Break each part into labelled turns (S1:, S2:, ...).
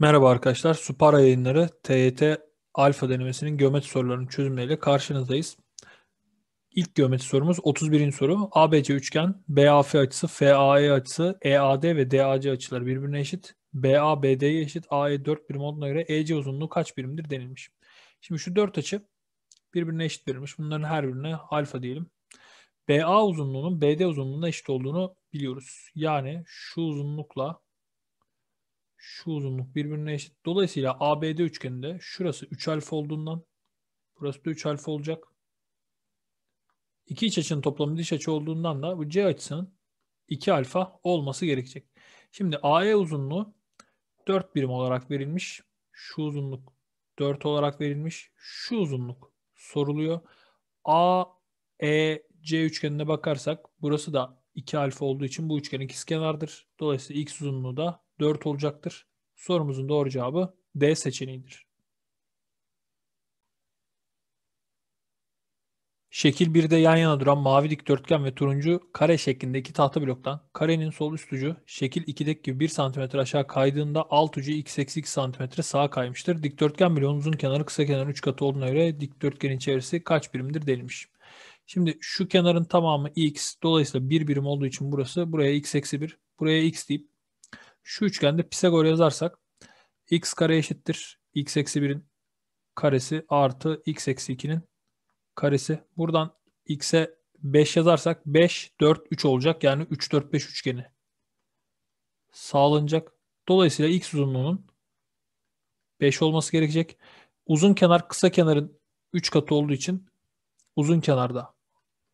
S1: Merhaba arkadaşlar. Supara yayınları TYT alfa denemesinin geometri sorularını çözümleriyle karşınızdayız. İlk geometri sorumuz 31. soru. ABC üçgen BAF açısı, FAE açısı, EAD ve DAC açıları birbirine eşit. BA BD'ye eşit. AE 4 birim olduğuna göre EC uzunluğu kaç birimdir denilmiş. Şimdi şu dört açı birbirine eşit verilmiş. Bunların her birine alfa diyelim. BA uzunluğunun BD uzunluğuna eşit olduğunu biliyoruz. Yani şu uzunlukla şu uzunluk birbirine eşit. Dolayısıyla ABD üçgeninde şurası 3 alfa olduğundan burası da 3 alfa olacak. İki iç açının toplamı dış açı olduğundan da bu C açısının 2 alfa olması gerekecek. Şimdi AE uzunluğu 4 birim olarak verilmiş. Şu uzunluk 4 olarak verilmiş. Şu uzunluk soruluyor. AEC üçgenine bakarsak burası da 2 alfa olduğu için bu üçgen ikizkenardır. Dolayısıyla X uzunluğu da 4 olacaktır. Sorumuzun doğru cevabı D seçeneğidir. Şekil 1'de yan yana duran mavi dikdörtgen ve turuncu kare şeklindeki tahta bloktan karenin sol üst ucu şekil 2'deki gibi 1 cm aşağı kaydığında alt ucu x eksi x cm sağa kaymıştır. Dikdörtgen bloğun uzun kenarı kısa kenarı 3 katı olduğuna göre dikdörtgenin çevresi kaç birimdir denilmiş. Şimdi şu kenarın tamamı x dolayısıyla 1 birim olduğu için burası buraya x eksi 1 buraya x deyip şu üçgende Pisagor yazarsak x kare eşittir x eksi 1'in karesi artı x eksi 2'nin karesi. Buradan x'e 5 yazarsak 5, 4, 3 olacak. Yani 3, 4, 5 üçgeni sağlanacak. Dolayısıyla x uzunluğunun 5 olması gerekecek. Uzun kenar kısa kenarın 3 katı olduğu için uzun kenarda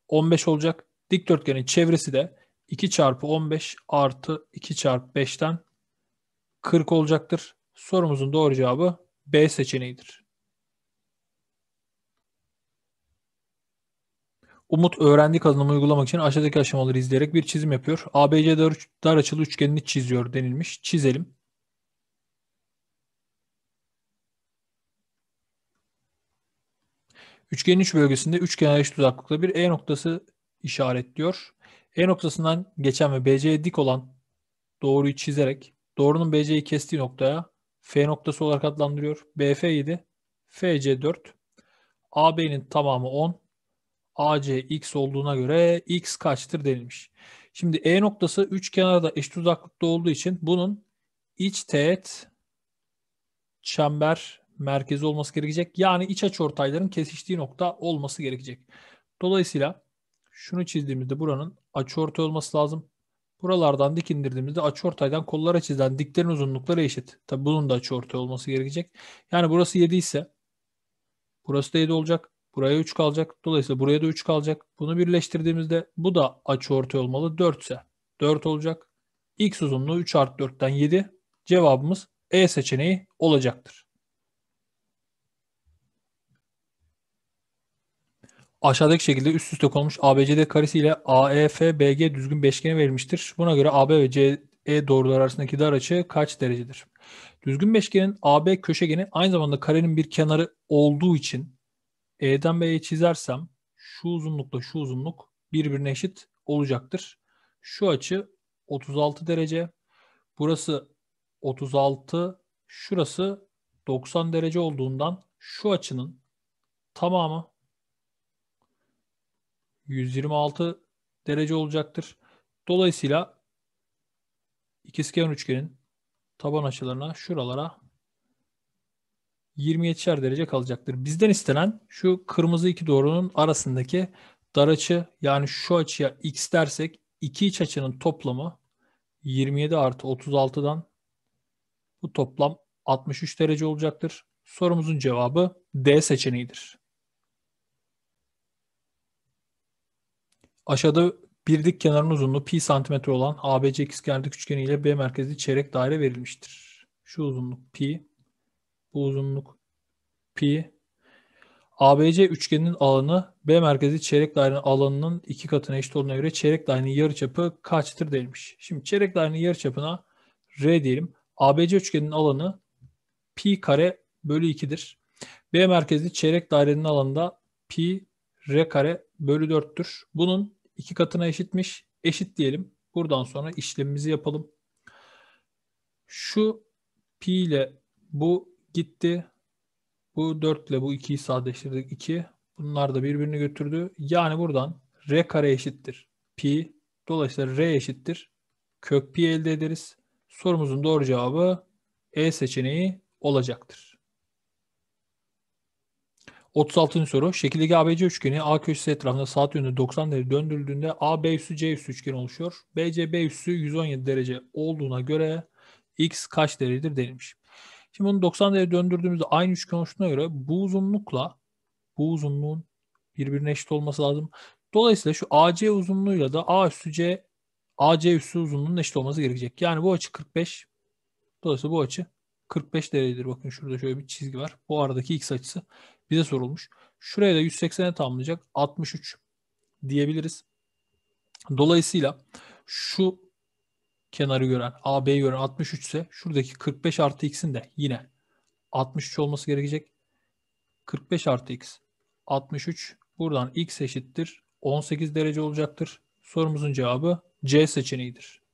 S1: 15 olacak. Dikdörtgenin çevresi de 2 çarpı 15 artı 2 çarpı 5'ten 40 olacaktır. Sorumuzun doğru cevabı B seçeneğidir. Umut öğrendik kazanımı uygulamak için aşağıdaki aşamaları izleyerek bir çizim yapıyor. ABC dar, dar açılı üçgenini çiziyor denilmiş. Çizelim. Üçgenin iç bölgesinde üç kenar eş uzaklıkta bir E noktası işaretliyor. E noktasından geçen ve BC'ye dik olan doğruyu çizerek doğrunun BC'yi kestiği noktaya F noktası olarak adlandırıyor. BF 7, FC 4, AB'nin tamamı 10, AC x olduğuna göre x kaçtır denilmiş. Şimdi E noktası 3 kenarda eşit uzaklıkta olduğu için bunun iç teğet çember merkezi olması gerekecek. Yani iç açıortayların kesiştiği nokta olması gerekecek. Dolayısıyla şunu çizdiğimizde buranın açıortay olması lazım. Buralardan dik dikindirdiğimizde açıortaydan kollar açıdan diklerin uzunlukları eşit. Tabi bunun da açıortay olması gerekecek. Yani burası 7 ise burası da 7 olacak. Buraya 3 kalacak. Dolayısıyla buraya da 3 kalacak. Bunu birleştirdiğimizde bu da açıortay olmalı. 4 ise 4 olacak. X uzunluğu 3 artı 4'ten 7. Cevabımız E seçeneği olacaktır. aşağıdaki şekilde üst üste konmuş ABCD karesi ile AEFBG düzgün beşgeni verilmiştir. Buna göre AB ve CE doğrular arasındaki dar açı kaç derecedir? Düzgün beşgenin AB köşegeni aynı zamanda karenin bir kenarı olduğu için E'den B'ye çizersem şu uzunlukla şu uzunluk birbirine eşit olacaktır. Şu açı 36 derece. Burası 36, şurası 90 derece olduğundan şu açının tamamı 126 derece olacaktır. Dolayısıyla ikizkenar üçgenin taban açılarına şuralara 27'şer derece kalacaktır. Bizden istenen şu kırmızı iki doğrunun arasındaki dar açı yani şu açıya x dersek iki iç açının toplamı 27 artı 36'dan bu toplam 63 derece olacaktır. Sorumuzun cevabı D seçeneğidir. Aşağıda bir dik kenarın uzunluğu pi santimetre olan ABC ikizkenar üçgeni ile B merkezli çeyrek daire verilmiştir. Şu uzunluk pi, bu uzunluk pi. ABC üçgeninin alanı B merkezli çeyrek dairenin alanının iki katına eşit olduğuna göre çeyrek dairenin yarıçapı kaçtır denilmiş. Şimdi çeyrek dairenin yarıçapına R diyelim. ABC üçgeninin alanı pi kare bölü 2'dir. B merkezli çeyrek dairenin alanında pi r kare bölü 4'tür. Bunun 2 katına eşitmiş. Eşit diyelim. Buradan sonra işlemimizi yapalım. Şu pi ile bu gitti. Bu 4 ile bu 2'yi sadeleştirdik 2. Bunlar da birbirini götürdü. Yani buradan r kare eşittir. Pi. Dolayısıyla r eşittir. Kök pi elde ederiz. Sorumuzun doğru cevabı E seçeneği olacaktır. 36. soru. Şekildeki ABC üçgeni A köşesi etrafında saat yönünde 90 derece döndürüldüğünde AB üssü C üssü üçgeni oluşuyor. BCB üssü 117 derece olduğuna göre X kaç derecedir denilmiş. Şimdi bunu 90 derece döndürdüğümüzde aynı üçgen oluştuğuna göre bu uzunlukla bu uzunluğun birbirine eşit olması lazım. Dolayısıyla şu AC uzunluğuyla da A üssü C AC üssü uzunluğunun eşit olması gerekecek. Yani bu açı 45. Dolayısıyla bu açı 45 derecedir. Bakın şurada şöyle bir çizgi var. Bu aradaki x açısı bize sorulmuş. Şuraya da 180'e tamamlayacak 63 diyebiliriz. Dolayısıyla şu kenarı gören, AB gören 63 ise şuradaki 45 artı x'in de yine 63 olması gerekecek. 45 artı x 63 buradan x eşittir 18 derece olacaktır. Sorumuzun cevabı C seçeneğidir.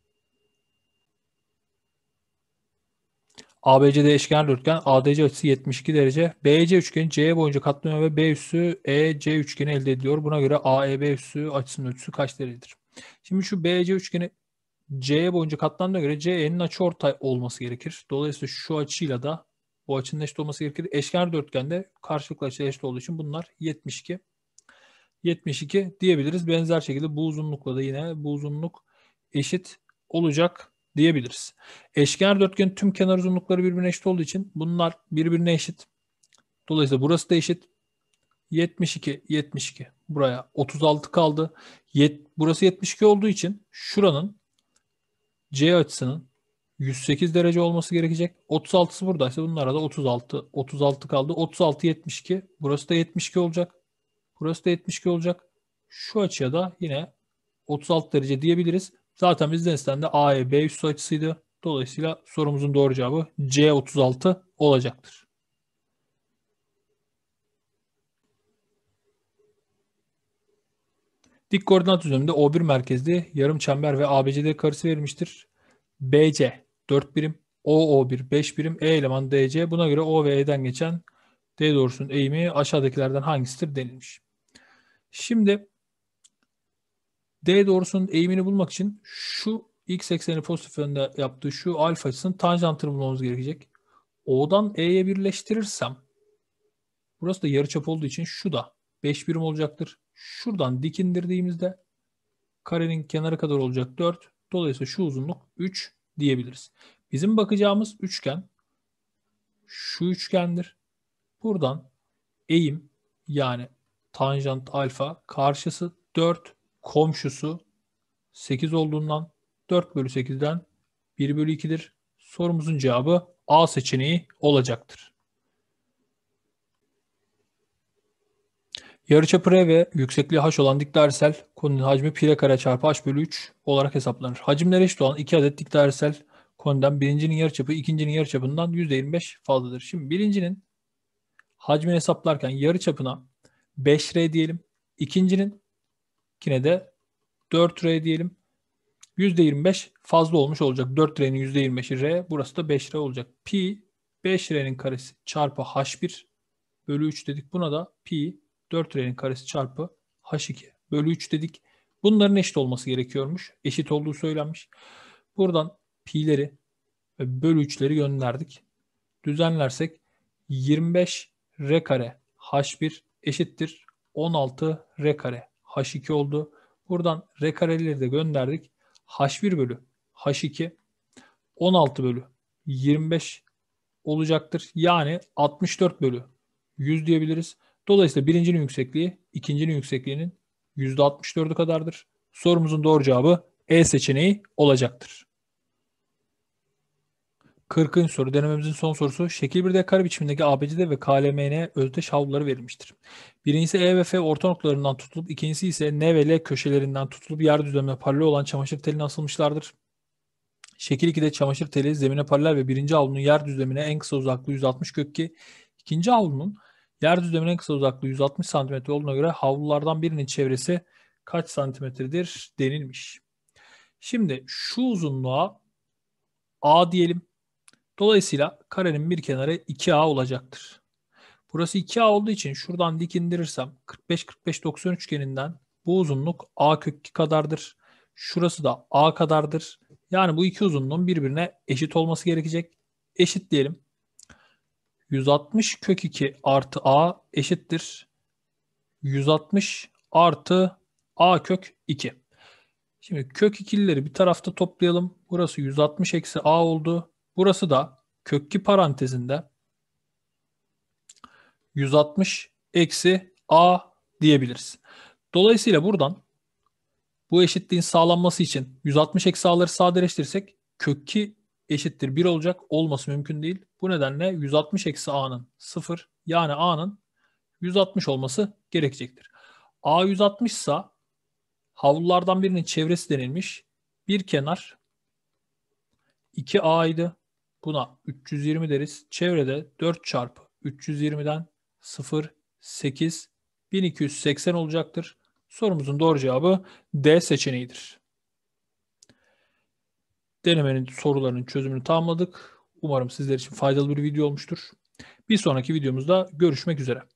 S1: ABC değişken dörtgen ADC açısı 72 derece. BC üçgeni C boyunca katlanıyor ve B üssü EC üçgeni elde ediyor. Buna göre AEB üssü açısının ölçüsü kaç derecedir? Şimdi şu BC üçgeni C boyunca katlandığına göre CE'nin açıortay olması gerekir. Dolayısıyla şu açıyla da bu açının eşit olması gerekir. Eşkenar dörtgende karşılıklı açı eşit olduğu için bunlar 72. 72 diyebiliriz. Benzer şekilde bu uzunlukla da yine bu uzunluk eşit olacak diyebiliriz. Eşkenar dörtgenin tüm kenar uzunlukları birbirine eşit olduğu için bunlar birbirine eşit. Dolayısıyla burası da eşit. 72, 72. Buraya 36 kaldı. Yet, burası 72 olduğu için şuranın C açısının 108 derece olması gerekecek. 36'sı buradaysa bunun arada 36, 36 kaldı. 36, 72. Burası da 72 olacak. Burası da 72 olacak. Şu açıya da yine 36 derece diyebiliriz. Zaten bizden istenen de A, e, B üssü açısıydı. Dolayısıyla sorumuzun doğru cevabı C36 olacaktır. Dik koordinat düzleminde O1 merkezli yarım çember ve ABCD karısı verilmiştir. BC 4 birim, OO1 5 birim, E eleman DC. Buna göre O ve E'den geçen D doğrusunun eğimi aşağıdakilerden hangisidir denilmiş. Şimdi D doğrusunun eğimini bulmak için şu x ekseni pozitif yönde yaptığı şu alfa açısının tanjantını bulmamız gerekecek. O'dan E'ye birleştirirsem burası da yarıçap olduğu için şu da 5 birim olacaktır. Şuradan dikindirdiğimizde karenin kenarı kadar olacak 4. Dolayısıyla şu uzunluk 3 diyebiliriz. Bizim bakacağımız üçgen şu üçgendir. Buradan eğim yani tanjant alfa karşısı 4 komşusu 8 olduğundan 4 bölü 8'den 1 bölü 2'dir. Sorumuzun cevabı A seçeneği olacaktır. Yarıçapı R ve yüksekliği h olan dikdairesel koninin hacmi pi r kare çarpı h bölü 3 olarak hesaplanır. Hacimleri eşit olan iki adet dikdairesel koniden birincinin yarıçapı ikincinin yarıçapından %25 fazladır. Şimdi birincinin hacmini hesaplarken yarıçapına 5R diyelim. İkincinin Yine de 4 R diyelim. %25 fazla olmuş olacak. 4 R'nin %25'i R. Burası da 5 R olacak. Pi 5 R'nin karesi çarpı H1 bölü 3 dedik. Buna da pi 4 R'nin karesi çarpı H2 bölü 3 dedik. Bunların eşit olması gerekiyormuş. Eşit olduğu söylenmiş. Buradan pi'leri ve bölü 3'leri gönderdik. Düzenlersek 25 R kare H1 eşittir 16 R kare H2 oldu. Buradan R kareleri de gönderdik. H1 bölü H2 16 bölü 25 olacaktır. Yani 64 bölü 100 diyebiliriz. Dolayısıyla birincinin yüksekliği ikincinin yüksekliğinin %64'ü kadardır. Sorumuzun doğru cevabı E seçeneği olacaktır. 40. soru denememizin son sorusu. Şekil 1'de kare biçimindeki ABCD ve KLMN özdeş havluları verilmiştir. Birincisi E ve F orta noktalarından tutulup ikincisi ise N ve L köşelerinden tutulup yer düzlemine paralel olan çamaşır teline asılmışlardır. Şekil 2'de çamaşır teli zemine paralel ve birinci havlunun yer düzlemine en kısa uzaklığı 160 kökki. ikinci havlunun yer düzlemine en kısa uzaklığı 160 cm olduğuna göre havlulardan birinin çevresi kaç santimetredir denilmiş. Şimdi şu uzunluğa A diyelim Dolayısıyla karenin bir kenarı 2A olacaktır. Burası 2A olduğu için şuradan dik indirirsem 45-45-90 üçgeninden bu uzunluk A kök 2 kadardır. Şurası da A kadardır. Yani bu iki uzunluğun birbirine eşit olması gerekecek. Eşit diyelim. 160 kök 2 artı A eşittir. 160 artı A kök 2. Şimdi kök ikilileri bir tarafta toplayalım. Burası 160 eksi A oldu. Burası da kökki parantezinde 160 eksi a diyebiliriz. Dolayısıyla buradan bu eşitliğin sağlanması için 160 eksi a'ları sadeleştirirsek kökki eşittir 1 olacak olması mümkün değil. Bu nedenle 160 eksi a'nın 0 yani a'nın 160 olması gerekecektir. a 160 ise havlulardan birinin çevresi denilmiş. Bir kenar 2a idi. Buna 320 deriz. Çevrede 4 çarpı 320'den 0, 8, 1280 olacaktır. Sorumuzun doğru cevabı D seçeneğidir. Denemenin sorularının çözümünü tamamladık. Umarım sizler için faydalı bir video olmuştur. Bir sonraki videomuzda görüşmek üzere.